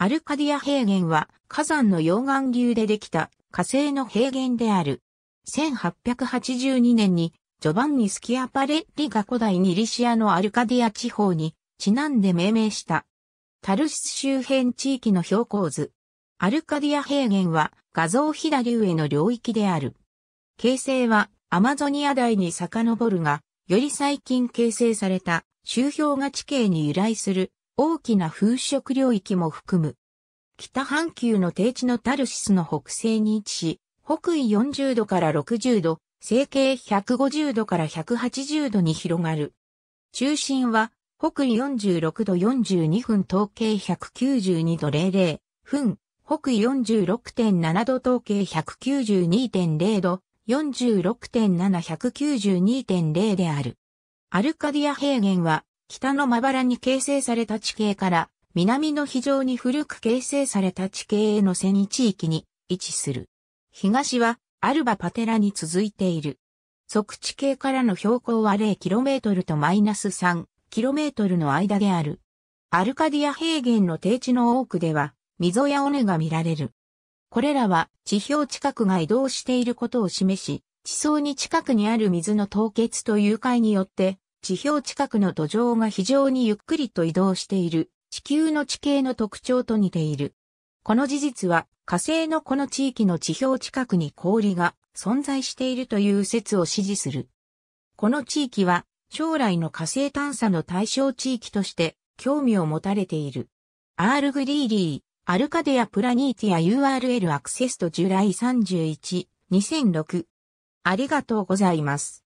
アルカディア平原は火山の溶岩流でできた火星の平原である。1882年にジョバンニ・スキアパレッリが古代ニリシアのアルカディア地方にちなんで命名した。タルシス周辺地域の標高図。アルカディア平原は画像左上の領域である。形成はアマゾニア台に遡るが、より最近形成された周氷河地形に由来する大きな風食領域も含む。北半球の低地のタルシスの北西に位置し、北緯40度から60度、西経150度から180度に広がる。中心は、北緯46度42分統計192度00分、北緯46.7度統計192.0度、46.7192.0である。アルカディア平原は北のまばらに形成された地形から、南の非常に古く形成された地形への遷に、地域に位置する。東はアルバパテラに続いている。測地形からの標高は 0km とマイナス 3km の間である。アルカディア平原の低地の多くでは、溝や尾根が見られる。これらは地表近くが移動していることを示し、地層に近くにある水の凍結と誘拐によって地表近くの土壌が非常にゆっくりと移動している地球の地形の特徴と似ている。この事実は火星のこの地域の地表近くに氷が存在しているという説を支持する。この地域は将来の火星探査の対象地域として興味を持たれている。アール・グリーリー、アルカデア・プラニーティア URL アクセスとジュライ31、2006。ありがとうございます。